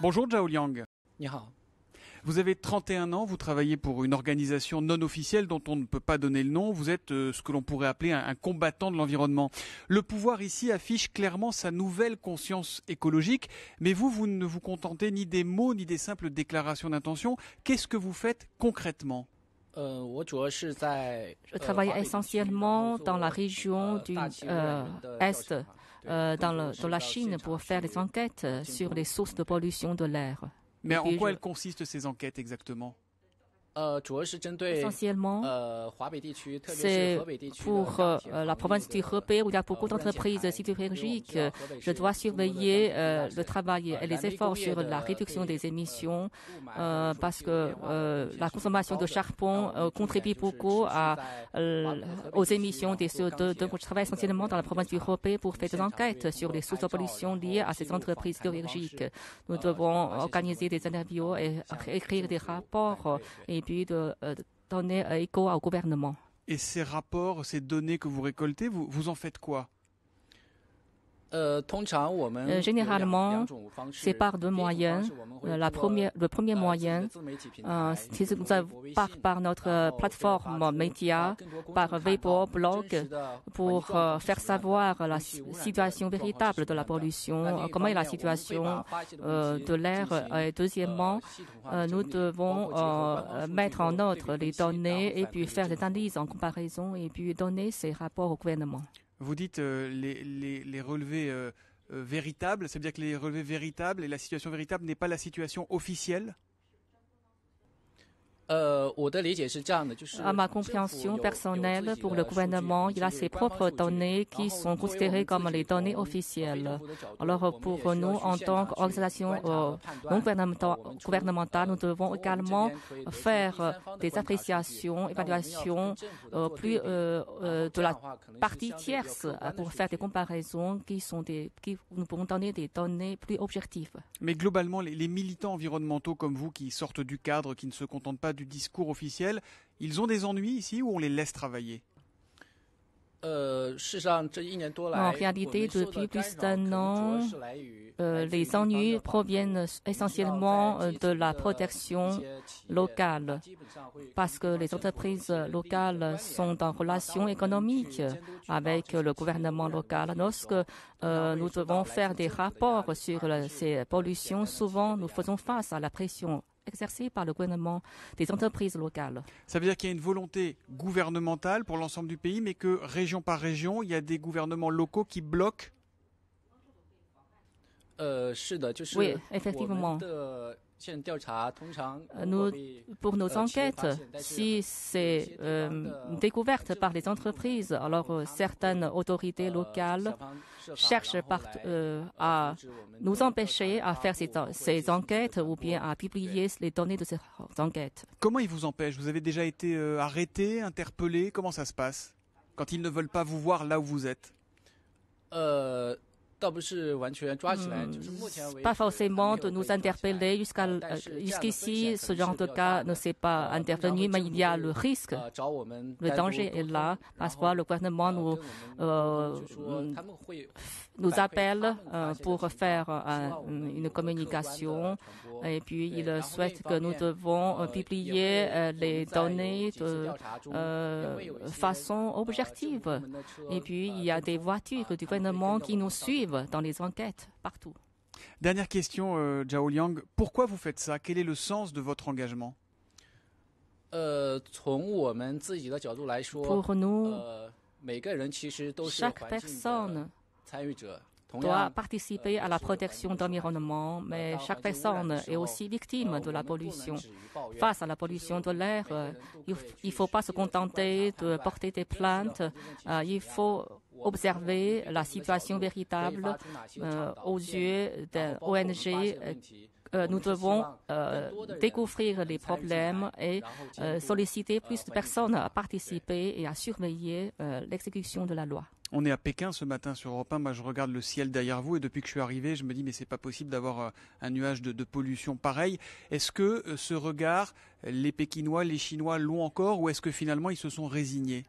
Bonjour Zhao Liang. Vous avez 31 ans, vous travaillez pour une organisation non officielle dont on ne peut pas donner le nom, vous êtes euh, ce que l'on pourrait appeler un, combattant de l'environnement. Le pouvoir ici affiche clairement sa nouvelle conscience écologique, mais vous, vous ne vous contentez ni des mots ni des simples déclarations d'intention. Qu'est-ce que vous faites concrètement euh, je euh, travaille essentiellement dans la région du Est euh, dans, dans la Chine pour faire des enquêtes euh, sur les sources de pollution de l'air. Mais en quoi elles consistent ces enquêtes exactement Essentiellement, c'est pour la province du Hebei où il y a beaucoup d'entreprises sidérurgiques. Je dois surveiller le travail et les efforts sur la réduction des émissions parce que la consommation de charbon contribue beaucoup aux émissions des CO2. Donc, je travaille essentiellement dans la province du Hebei pour faire des enquêtes sur les sources de pollution liées à ces entreprises sidérurgiques. Nous devons organiser des interviews et écrire des rapports et et de euh, euh, écho au gouvernement. Et ces rapports, ces données que vous récoltez, vous, vous en faites quoi généralement, c'est par deux moyens. le premier moyen, c'est par, notre plateforme média, par Weibo, blog, pour faire savoir la situation véritable de la pollution, comment est la situation de l'air. Et deuxièmement, nous devons mettre en ordre les données et puis faire des analyses en comparaison et puis donner ces rapports au gouvernement. Vous dites euh, les, relevés euh, euh, véritables, cest à dire que les relevés véritables et la situation véritable n'est pas la situation officielle à ma compréhension personnelle, pour le gouvernement, il a ses propres données qui sont considérées comme les données officielles. Alors, pour nous, en tant qu'organisation non gouvernementale, nous devons également faire des appréciations, évaluations plus de la partie tierce pour faire des comparaisons qui sont des, qui nous pourront donner des données plus objectives. Mais globalement, les militants environnementaux comme vous qui sortent du cadre, qui ne se contentent pas du du discours officiel. Ils ont des ennuis ici ou on les laisse travailler en réalité, depuis plus d'un an, les ennuis proviennent essentiellement de la protection locale, parce que les entreprises locales sont en relation économique avec le gouvernement local. Lorsque nous devons faire des rapports sur ces pollutions, souvent nous faisons face à la pression exercée par le gouvernement des entreprises locales. Ça veut dire qu'il y a une volonté gouvernementale pour l'ensemble du pays, mais que région par région, il y a des gouvernements locaux qui bloquent euh, oui, effectivement. Euh, pour nos enquêtes, si c'est découverte par les entreprises, alors certaines autorités locales cherchent à nous empêcher à faire ces, enquêtes ou bien à publier les données de ces enquêtes. Comment ils vous empêchent Vous avez déjà été euh, arrêté, interpellé Comment ça se passe quand ils ne veulent pas vous voir là où vous êtes euh, pas forcément de nous interpeller jusqu'à jusqu'ici. Ce genre de cas ne s'est pas intervenu, mais il y a le risque, le danger est là. parce que le gouvernement nous nous appelle pour faire une communication, et puis il souhaite que nous devons publier les données de façon objective. Et puis il y a des voitures du gouvernement qui nous suivent dans les enquêtes partout. Dernière question, euh, Liang. Pourquoi vous faites ça Quel est le sens de votre engagement euh, Pour nous, chaque personne doit participer à la protection de l'environnement, mais chaque personne est aussi victime de la pollution. Face à la pollution de l'air, il ne faut pas se contenter de porter des plaintes, il faut observer la situation véritable euh, aux yeux d'ONG. ONG. Euh, euh, nous devons découvrir les problèmes et solliciter plus de personnes à participer et à surveiller l'exécution de la loi. On est à Pékin ce matin sur Europe 1. Moi, je regarde le ciel derrière vous et depuis que je suis arrivé, je me dis mais c'est pas possible d'avoir un nuage de, de pollution pareil. Est-ce que ce regard, les Pékinois, les Chinois l'ont encore ou est-ce que finalement ils se sont résignés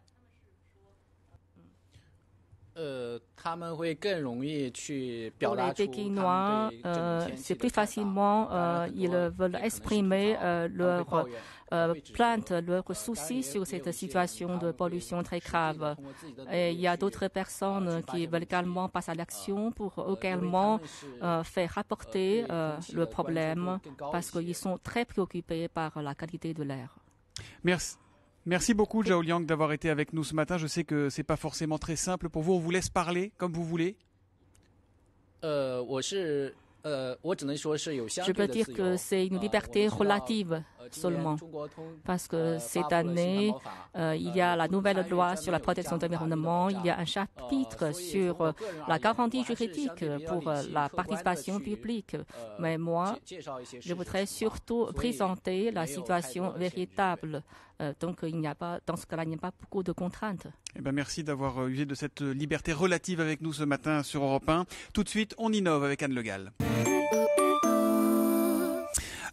les Pékinois, c'est plus facilement, ils veulent exprimer leur plainte, leurs soucis sur cette situation de pollution très grave. Et il y a d'autres personnes qui veulent également passer à l'action pour également faire rapporter le problème parce qu'ils sont très préoccupés par la qualité de l'air. Merci. Merci beaucoup, Zhao Liang, d'avoir été avec nous ce matin. Je sais que ce n'est pas forcément très simple pour vous. On vous laisse parler comme vous voulez. Euh, euh, je peux dire que c'est une liberté relative seulement, parce que cette année, il y a la nouvelle loi sur la protection de l'environnement, il y a un chapitre sur la garantie juridique pour la participation publique. Mais moi, je voudrais surtout présenter la situation véritable. donc, il n'y a pas, dans ce cas-là, il n'y a pas beaucoup de contraintes. merci d'avoir usé de cette liberté relative avec nous ce matin sur Europe 1. Tout de suite, on innove avec Anne Le Gall.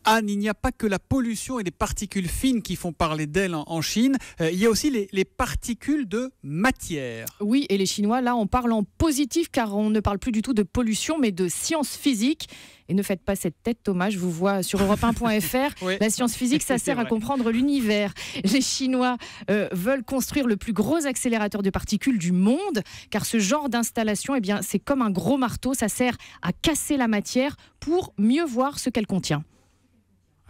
Anne, il n'y a pas que la pollution et les particules fines qui font parler d'elle en, Chine, euh, il y a aussi les, particules de matière. Oui, et les Chinois, là, on parle en positif car on ne parle plus du tout de pollution mais de science physique. Et ne faites pas cette tête, Thomas, je vous vois sur europe1.fr. La science physique, ça sert à comprendre l'univers. Les Chinois euh, veulent construire le plus gros accélérateur de particules du monde, car ce genre d'installation, et eh bien, c'est comme un gros marteau, ça sert à casser la matière pour mieux voir ce qu'elle contient.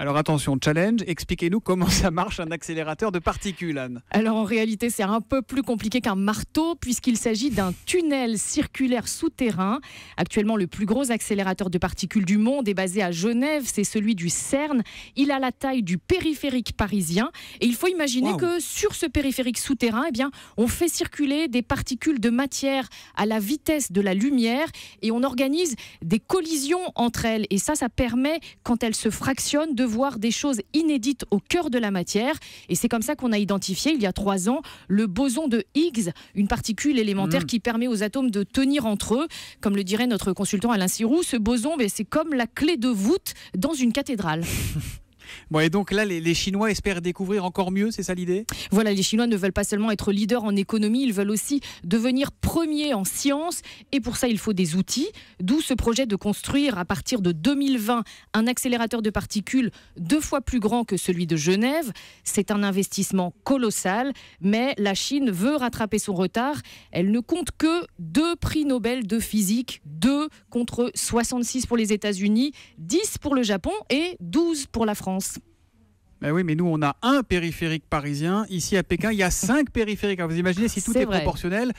Alors attention, challenge, expliquez-nous comment ça marche un accélérateur de particules, Anne. Alors en réalité, c'est un peu plus compliqué qu'un marteau puisqu'il s'agit d'un tunnel circulaire souterrain. Actuellement, le plus gros accélérateur de particules du monde est basé à Genève, c'est celui du CERN. Il a la taille du périphérique parisien et il faut imaginer que sur ce périphérique souterrain, eh bien, on fait circuler des particules de matière à la vitesse de la lumière et on organise des collisions entre elles et ça ça permet quand elles se fractionnent de voir des choses inédites au cœur de la matière. Et c'est comme ça qu'on a identifié, il y a trois ans, le boson de Higgs, une particule élémentaire mm. qui permet aux atomes de tenir entre eux. Comme le dirait notre consultant Alain Sirou, ce boson, ben, c'est comme la clé de voûte dans une cathédrale. Bon, et donc là, les, Chinois espèrent découvrir encore mieux, c'est ça l'idée Voilà, les Chinois ne veulent pas seulement être leaders en économie, ils veulent aussi devenir premiers en sciences. Et pour ça, il faut des outils. D'où ce projet de construire à partir de 2020 un accélérateur de particules deux fois plus grand que celui de Genève. C'est un investissement colossal, mais la Chine veut rattraper son retard. Elle ne compte que deux prix Nobel de physique, deux contre 66 pour les États-Unis, 10 pour le Japon et 12 pour la France. Ben oui, mais nous, on a un périphérique parisien. Ici, à Pékin, il y a cinq périphériques. vous imaginez, si tout est, proportionnel,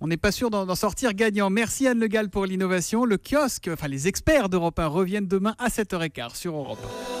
on n'est pas sûr d'en sortir gagnant. Merci Anne Le Gall pour l'innovation. Le kiosque, enfin les experts d'Europe 1 reviennent demain à 7h15 sur Europe 1.